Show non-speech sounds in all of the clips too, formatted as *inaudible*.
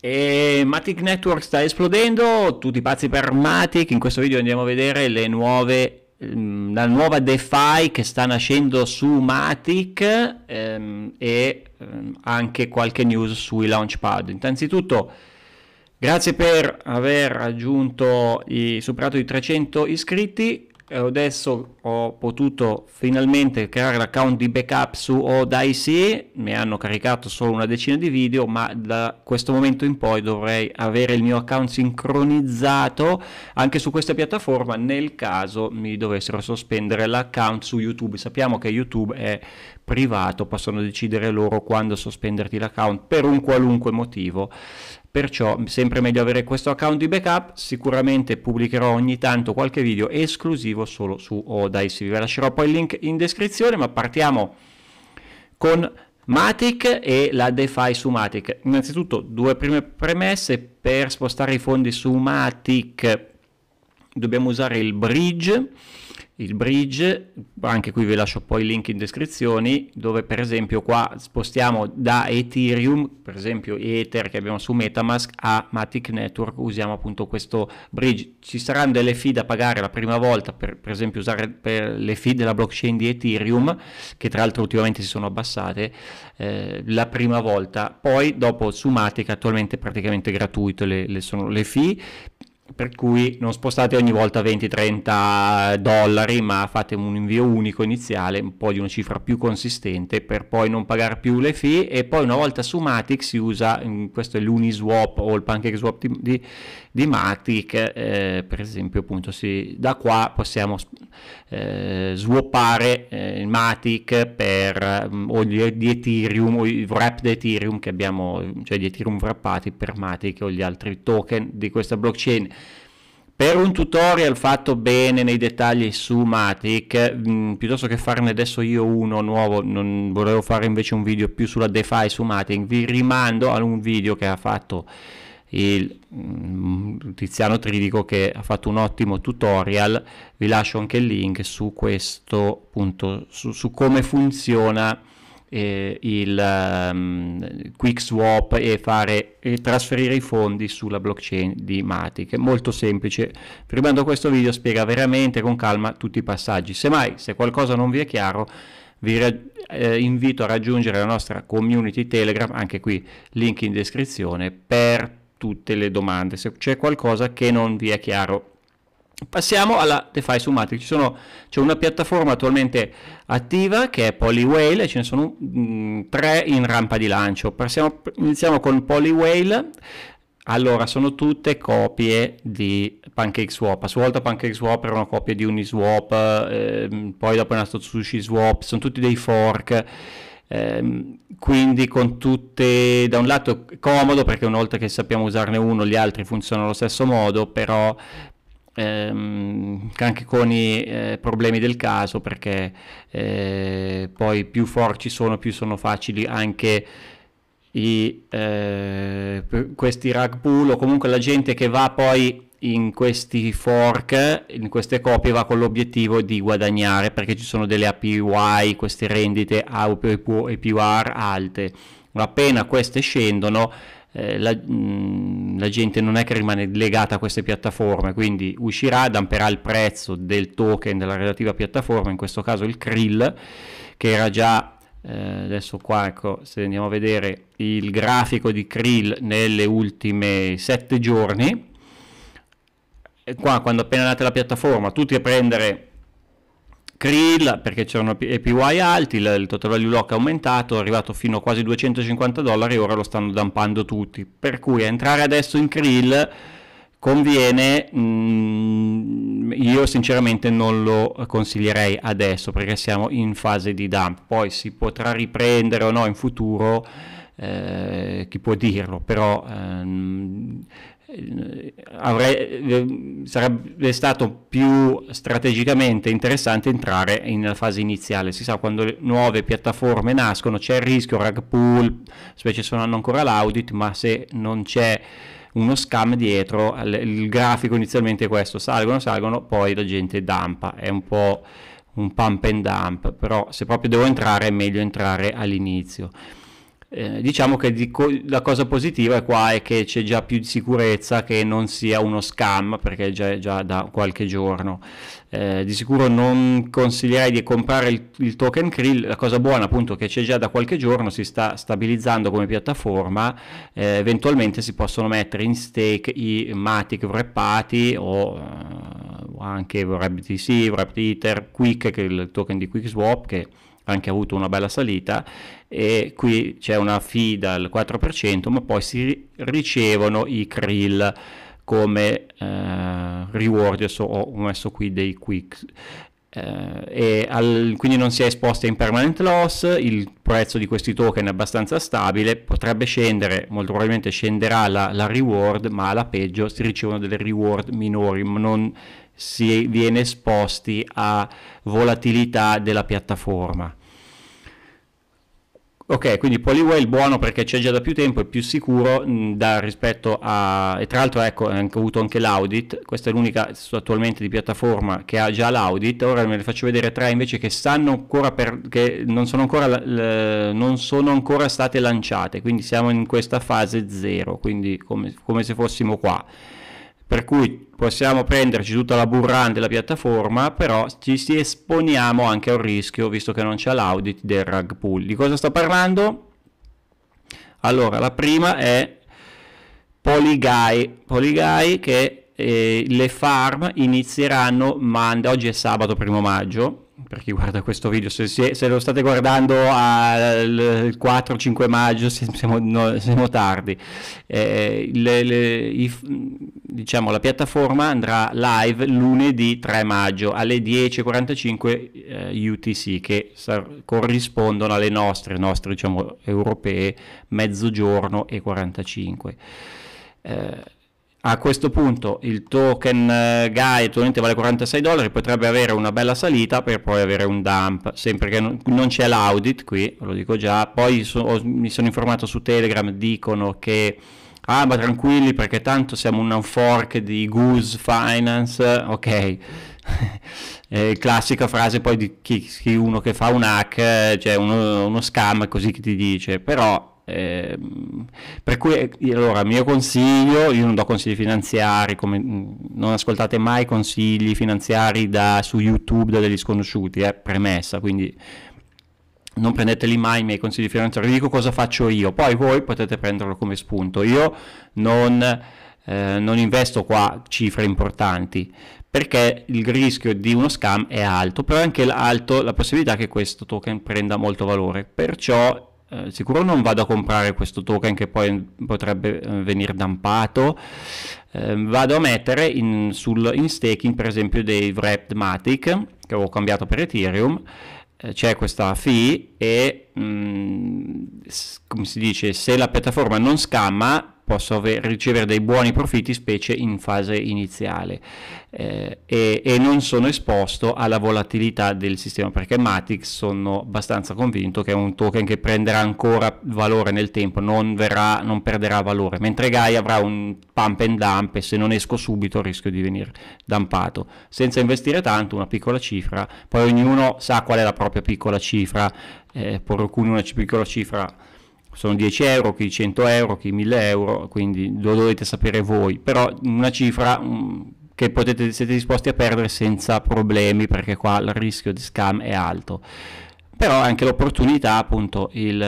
E Matic Network sta esplodendo, tutti pazzi per Matic, in questo video andiamo a vedere nuove, mm, la nuova DeFi che sta nascendo su Matic ehm, e ehm, anche qualche news sui Launchpad. Innanzitutto grazie per aver raggiunto i, superato i 300 iscritti, adesso ho potuto finalmente creare l'account di backup su ODIC, mi hanno caricato solo una decina di video, ma da questo momento in poi dovrei avere il mio account sincronizzato anche su questa piattaforma nel caso mi dovessero sospendere l'account su YouTube. Sappiamo che YouTube è privato, possono decidere loro quando sospenderti l'account per un qualunque motivo Perciò sempre meglio avere questo account di backup, sicuramente pubblicherò ogni tanto qualche video esclusivo solo su Odyssey vi lascerò poi il link in descrizione, ma partiamo con Matic e la DeFi su Matic. Innanzitutto due prime premesse, per spostare i fondi su Matic dobbiamo usare il bridge il bridge, anche qui vi lascio poi il link in descrizione, dove per esempio qua spostiamo da Ethereum, per esempio Ether che abbiamo su Metamask, a Matic Network, usiamo appunto questo bridge. Ci saranno delle fee da pagare la prima volta, per, per esempio usare per le fee della blockchain di Ethereum, che tra l'altro ultimamente si sono abbassate, eh, la prima volta. Poi dopo su Matic attualmente è praticamente gratuito le, le, sono le fee, per cui non spostate ogni volta 20-30 dollari, ma fate un invio unico iniziale, un po' di una cifra più consistente, per poi non pagare più le fee. E poi una volta su Matic si usa, questo è l'Uniswap o il PancakeSwap di, di Matrix, eh, per esempio, appunto, si, da qua possiamo eh, swappare eh, Matic per, mm, o gli, di Ethereum, o i wrap di Ethereum che abbiamo, cioè gli Ethereum wrappati per Matic o gli altri token di questa blockchain. Per un tutorial fatto bene nei dettagli su Matic, mh, mm, piuttosto che farne adesso io uno nuovo, non volevo fare invece un video più sulla DeFi su Matic, vi rimando a un video che ha fatto il mm, Tiziano Tridico che ha fatto un ottimo tutorial, vi lascio anche il link su questo punto, su, su come funziona eh, il um, quick swap e, fare, e trasferire i fondi sulla blockchain di Matic. È molto semplice. Firmando questo video spiega veramente con calma tutti i passaggi. Semmai, se qualcosa non vi è chiaro, vi eh, invito a raggiungere la nostra community Telegram, anche qui link in descrizione, per tutte le domande, se c'è qualcosa che non vi è chiaro. Passiamo alla DeFi su Matrix, sono, c'è una piattaforma attualmente attiva che è Polywhale, ce ne sono mh, mm, tre in rampa di lancio. Passiamo, iniziamo con Polywhale, allora, sono tutte copie di PancakeSwap. A sua volta PancakeSwap era una copia di Uniswap, ehm, poi dopo è nato SushiSwap, sono tutti dei fork Ehm, quindi con tutte, da un lato è comodo perché una volta che sappiamo usarne uno gli altri funzionano allo stesso modo, però ehm, anche con i eh, problemi del caso perché eh, poi più forti ci sono più sono facili anche i, eh, questi rug pull o comunque la gente che va poi in questi fork, in queste copie, va con l'obiettivo di guadagnare perché ci sono delle APY, queste rendite APR alte. Ma Appena queste scendono, eh, la, mh, mm, la, gente non è che rimane legata a queste piattaforme, quindi uscirà, damperà il prezzo del token della relativa piattaforma, in questo caso il krill, che era già eh, adesso qua ecco, se andiamo a vedere il grafico di krill nelle ultime 7 giorni eh, qua quando appena andate la piattaforma tutti a prendere Krill perché c'erano APY eh, alti, il, il total value lock è aumentato, è arrivato fino a quasi 250 dollari e ora lo stanno dampando tutti. Per cui entrare adesso in Krill conviene, mh, mm, io sinceramente non lo consiglierei adesso perché siamo in fase di dump, poi si potrà riprendere o no in futuro. Eh, chi può dirlo, però ehm, Avrei, sarebbe stato più strategicamente interessante entrare in fase iniziale. Si sa quando le nuove piattaforme nascono c'è il rischio rag pull, specie se non hanno ancora l'audit, ma se non c'è uno scam dietro, il grafico inizialmente è questo, salgono, salgono, poi la gente dampa, è un po' un pump and dump, però se proprio devo entrare è meglio entrare all'inizio. Eh, diciamo che co- la cosa positiva qua è che c'è già più sicurezza che non sia uno scam perché già, già da qualche giorno eh, di sicuro non consiglierei di comprare il, il, token krill la cosa buona appunto è che c'è già da qualche giorno si sta stabilizzando come piattaforma eh, eventualmente si possono mettere in stake i matic wrappati o eh, anche wrap DC, wrap Ether, Quick che è il token di QuickSwap che anche avuto una bella salita e qui c'è una FIDA al 4%, ma poi si ricevono i krill come eh, reward, Io ho messo qui dei quick eh, al, quindi non si è esposti in permanent loss, il prezzo di questi token è abbastanza stabile, potrebbe scendere, molto probabilmente scenderà la, la reward, ma alla peggio si ricevono delle reward minori, ma non si viene esposti a volatilità della piattaforma. Ok, quindi Polyway buono perché c'è già da più tempo, è più sicuro mm, da, rispetto a... e tra l'altro ecco, ho avuto anche l'audit, questa è l'unica attualmente di piattaforma che ha già l'audit, ora me ne faccio vedere tre invece che stanno ancora per... che non sono ancora, l... non sono ancora state lanciate, quindi siamo in questa fase zero, quindi come, come se fossimo qua. Per cui possiamo prenderci tutta la burrante della piattaforma, però ci si esponiamo anche a un rischio, visto che non c'è l'audit del rug pull. Di cosa sto parlando? Allora, la prima è Polygai, Polygai che eh, le farm inizieranno, manda, oggi è sabato 1 maggio, per chi guarda questo video, se, se, se lo state guardando al 4-5 maggio siamo, no, siamo tardi, eh, le, le, i, diciamo, la piattaforma andrà live lunedì 3 maggio alle 10.45 eh, UTC che sar- corrispondono alle nostre, nostre diciamo, europee, mezzogiorno e 45. Eh, a questo punto il token eh, GAI attualmente vale 46 dollari, potrebbe avere una bella salita per poi avere un dump, sempre che non, c'è l'audit qui, lo dico già, poi so, mi sono informato su Telegram, dicono che ah ma tranquilli perché tanto siamo un fork di Goose Finance, *laughs* ok, *laughs* classica frase poi di chi, chi, uno che fa un hack, eh, cioè uno, uno scam così che ti dice, però eh, per cui, eh, allora, mio consiglio, io non do consigli finanziari, come, mm, non ascoltate mai consigli finanziari da, su YouTube da degli sconosciuti, è eh, premessa, quindi non prendeteli mai i miei consigli finanziari, vi dico cosa faccio io, poi voi potete prenderlo come spunto. Io non, eh, non investo qua cifre importanti, perché il rischio di uno scam è alto, però è anche alto la possibilità che questo token prenda molto valore. Perciò eh, sicuro non vado a comprare questo token che poi potrebbe eh, venire dampato, eh, vado a mettere in, sul, in staking per esempio dei wrapped matic che ho cambiato per Ethereum, eh, c'è questa fee e mh, mm, come si dice se la piattaforma non scamma posso aver, ricevere dei buoni profitti specie in fase iniziale eh, e, e, non sono esposto alla volatilità del sistema perché Matic sono abbastanza convinto che è un token che prenderà ancora valore nel tempo non, verrà, non perderà valore mentre Gai avrà un pump and dump e se non esco subito rischio di venire dumpato senza investire tanto una piccola cifra poi ognuno sa qual è la propria piccola cifra eh, per alcuni una piccola cifra sono 10 euro, chi 100 euro, chi 1000 euro, quindi lo dovete sapere voi, però una cifra mm, che potete, siete disposti a perdere senza problemi perché qua il rischio di scam è alto però anche l'opportunità appunto il,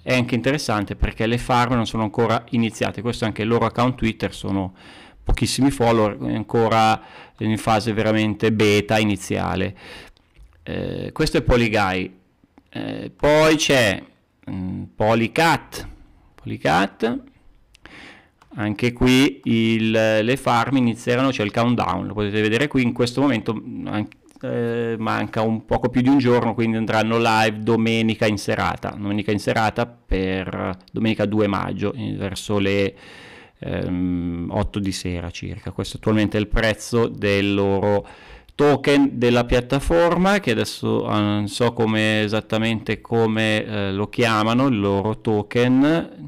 è anche interessante perché le farm non sono ancora iniziate questo è anche il loro account twitter sono pochissimi follower ancora in fase veramente beta iniziale eh, questo è Polyguy eh, poi c'è Mm, Polycat, Polycat. Anche qui il, le farm inizieranno, c'è cioè il countdown, lo potete vedere qui, in questo momento mm, anche, eh, manca un poco più di un giorno, quindi andranno live domenica in serata, domenica in serata per domenica 2 maggio, verso le ehm, 8 di sera circa. Questo attualmente è il prezzo del loro token della piattaforma che adesso eh, non so come esattamente come eh, lo chiamano il loro token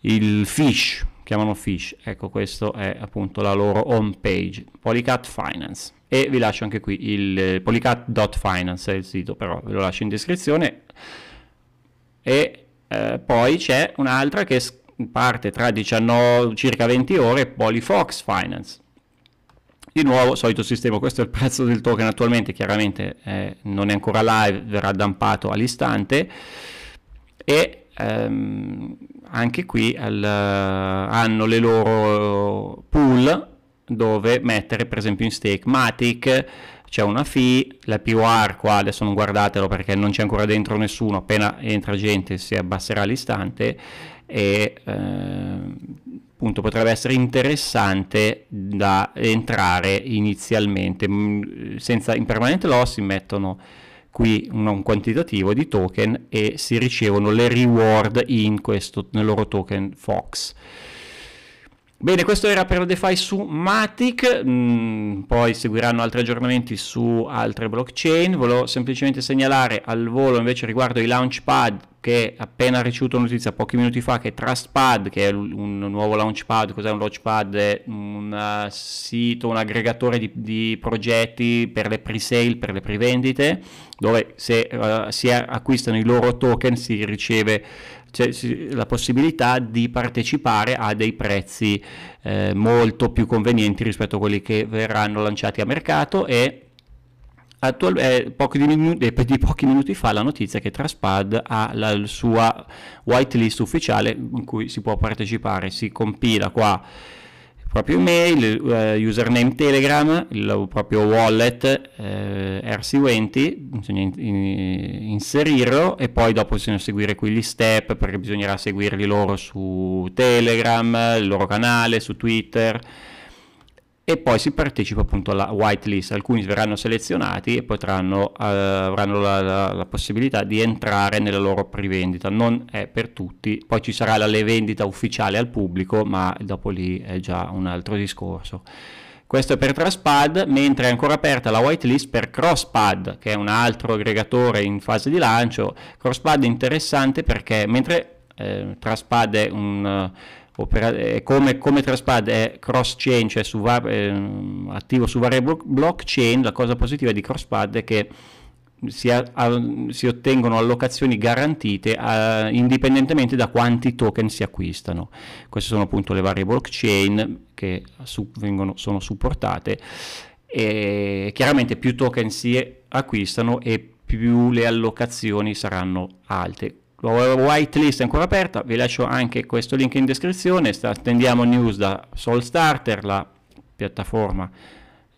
il fish chiamano fish ecco questo è appunto la loro home page polycat finance e vi lascio anche qui il eh, polycat.finance è il sito però ve lo lascio in descrizione e eh, poi c'è un'altra che parte tra 19 circa 20 ore polyfox finance di nuovo, solito sistema, questo è il prezzo del token attualmente, chiaramente eh, non è ancora live, verrà dampato all'istante e ehm, anche qui al, eh, hanno le loro pool dove mettere per esempio in stake Matic, c'è una fee, la POR qua adesso non guardatelo perché non c'è ancora dentro nessuno, appena entra gente si abbasserà all'istante e ehm, appunto potrebbe essere interessante da entrare inizialmente mm, senza in permanente loss si mettono qui un, un quantitativo di token e si ricevono le reward in questo nel loro token Fox Bene, questo era per DeFi su Matic, mm, poi seguiranno altri aggiornamenti su altre blockchain. Volevo semplicemente segnalare al volo invece riguardo i Launchpad che appena ricevuto notizia pochi minuti fa che Trustpad, che è un nuovo Launchpad, cos'è un Launchpad? È un eh, sito, un aggregatore di, di progetti per le pre-sale, per le prevendite, dove se uh, si acquistano i loro token si riceve cioè, la possibilità di partecipare a dei prezzi eh, molto più convenienti rispetto a quelli che verranno lanciati a mercato e Attual- eh, pochi minuti, eh, di pochi minuti fa la notizia che Traspad ha la, la sua whitelist ufficiale in cui si può partecipare, si compila qua proprio email, il eh, username Telegram, il proprio wallet eh, RC20, bisogna in, in, inserirlo e poi dopo bisogna seguire qui gli step perché bisognerà seguirli loro su Telegram, il loro canale, su Twitter e poi si partecipa appunto alla whitelist, alcuni verranno selezionati e potranno, eh, avranno la, la, la, possibilità di entrare nella loro prevendita, non è per tutti, poi ci sarà la vendita ufficiale al pubblico, ma dopo lì è già un altro discorso. Questo è per Traspad, mentre è ancora aperta la whitelist per Crosspad, che è un altro aggregatore in fase di lancio. Crosspad è interessante perché mentre eh, Traspad è un... Uh, Opera- eh, come, come Traspad è cross-chain, cioè su va- eh, attivo su varie blo- blockchain, la cosa positiva di CrossPad è che si, a- a- si ottengono allocazioni garantite a- indipendentemente da quanti token si acquistano. Queste sono appunto le varie blockchain che su- vengono, sono supportate e chiaramente più token si acquistano e più le allocazioni saranno alte whitelist è ancora aperta, vi lascio anche questo link in descrizione, sta, attendiamo news da SoulStarter, la piattaforma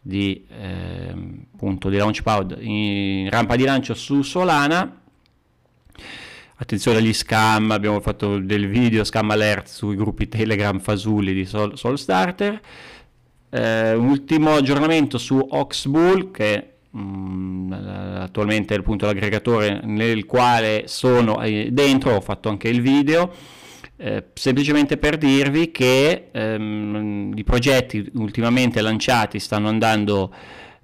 di, eh, di Launchpad in rampa di lancio su Solana. Attenzione agli scam, abbiamo fatto del video scam alert sui gruppi Telegram fasulli di Sol, SoulStarter. Eh, ultimo aggiornamento su Oxbull che Mm, attualmente appunto l'aggregatore nel quale sono eh, dentro, ho fatto anche il video, eh, semplicemente per dirvi che ehm, i progetti ultimamente lanciati stanno andando,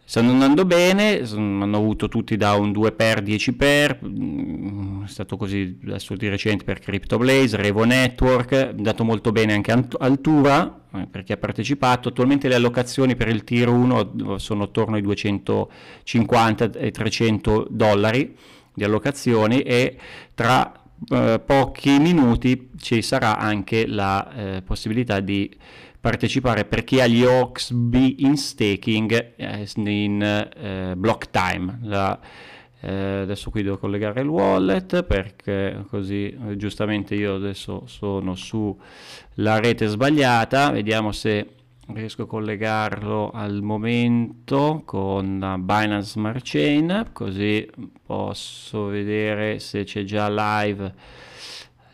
stanno andando bene, sono, hanno avuto tutti da un 2x, 10x, è stato così adesso di recente per CryptoBlaze, Revo Network, dato molto bene anche Altura eh, per chi ha partecipato, attualmente le allocazioni per il tier 1 eh, sono attorno ai 250 e 300 dollari di allocazioni e tra eh, pochi minuti ci sarà anche la eh, possibilità di partecipare per chi ha gli OXB in staking eh, in eh, block time, la, eh, adesso qui devo collegare il wallet perché così eh, giustamente io adesso sono sulla rete sbagliata vediamo se riesco a collegarlo al momento con Binance Smart Chain così posso vedere se c'è già live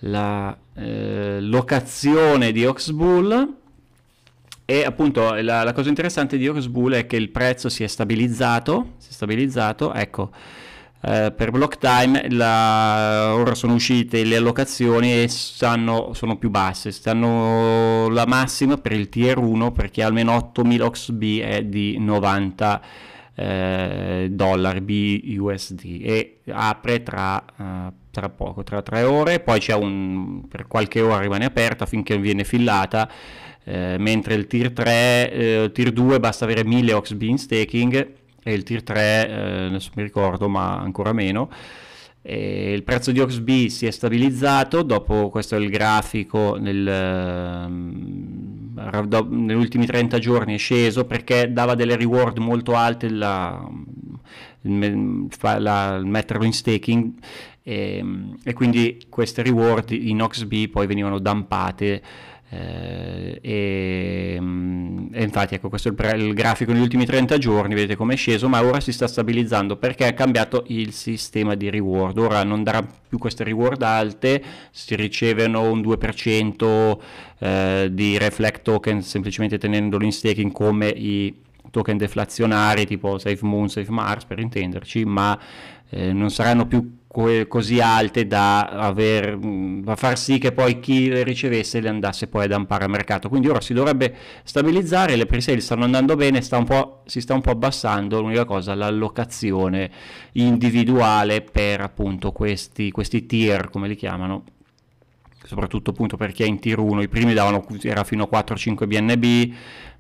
la eh, locazione di Oxbull e appunto la, la cosa interessante di Oxbull è che il prezzo si è stabilizzato, si è stabilizzato ecco eh, per block time la, ora sono uscite le allocazioni e stanno, sono più basse, stanno la massima per il tier 1 perché almeno 8000 OXB è di 90 eh, dollari BUSD e apre tra, eh, tra poco, tra tre ore, poi c'è un, per qualche ora rimane aperta finché viene fillata, eh, mentre il tier 3, eh, tier 2 basta avere 1000 OXB in staking e il tier 3 eh, adesso mi ricordo ma ancora meno e il prezzo di OXB si è stabilizzato dopo questo è il grafico nel, ehm, do, negli ultimi 30 giorni è sceso perché dava delle reward molto alte la, il, la, il metterlo in staking e, ehm, e quindi queste reward in OXB poi venivano dampate eh, e, mm, e, infatti ecco questo è il, il, grafico negli ultimi 30 giorni vedete come è sceso ma ora si sta stabilizzando perché ha cambiato il sistema di reward ora non darà più queste reward alte si ricevono un 2% eh, di reflect token semplicemente tenendolo in staking come i token deflazionari tipo Safe Moon, Safe Mars per intenderci ma eh, non saranno più co- così alte da, aver, mm, da far sì che poi chi le ricevesse le andasse poi ad ampare a mercato. Quindi ora si dovrebbe stabilizzare, le pre stanno andando bene, sta si sta un po' abbassando, l'unica cosa l'allocazione individuale per appunto questi, questi tier, come li chiamano, soprattutto appunto per chi è in tier 1, i primi davano era fino a 4-5 BNB,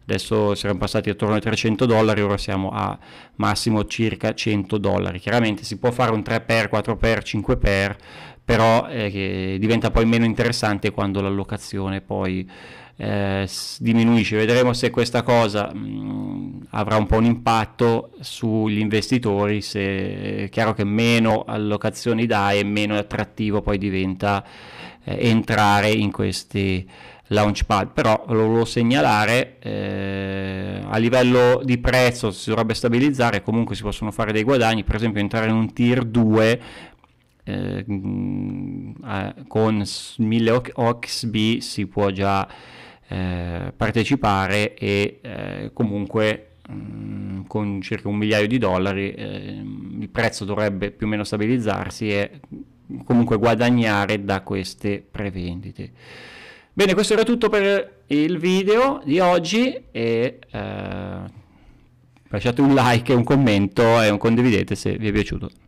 adesso siamo passati attorno ai 300 dollari, ora siamo a massimo circa 100 dollari. Chiaramente si può fare un 3x, 4x, 5x, però eh, diventa poi meno interessante quando l'allocazione poi eh, diminuisce. Vedremo se questa cosa mh, mm, avrà un po' un impatto sugli investitori, se è chiaro che meno allocazioni dai e meno attrattivo poi diventa eh, entrare in questi Launchpad, però lo volevo segnalare, eh, a livello di prezzo si dovrebbe stabilizzare, comunque si possono fare dei guadagni, per esempio entrare in un tier 2 eh, mm, eh, con 1000 OXB si può già eh, partecipare e eh, comunque mm, con circa un migliaio di dollari eh, il prezzo dovrebbe più o meno stabilizzarsi e comunque guadagnare da queste prevendite Bene, questo era tutto per il video di oggi e eh, lasciate un like, un commento e un condividete se vi è piaciuto.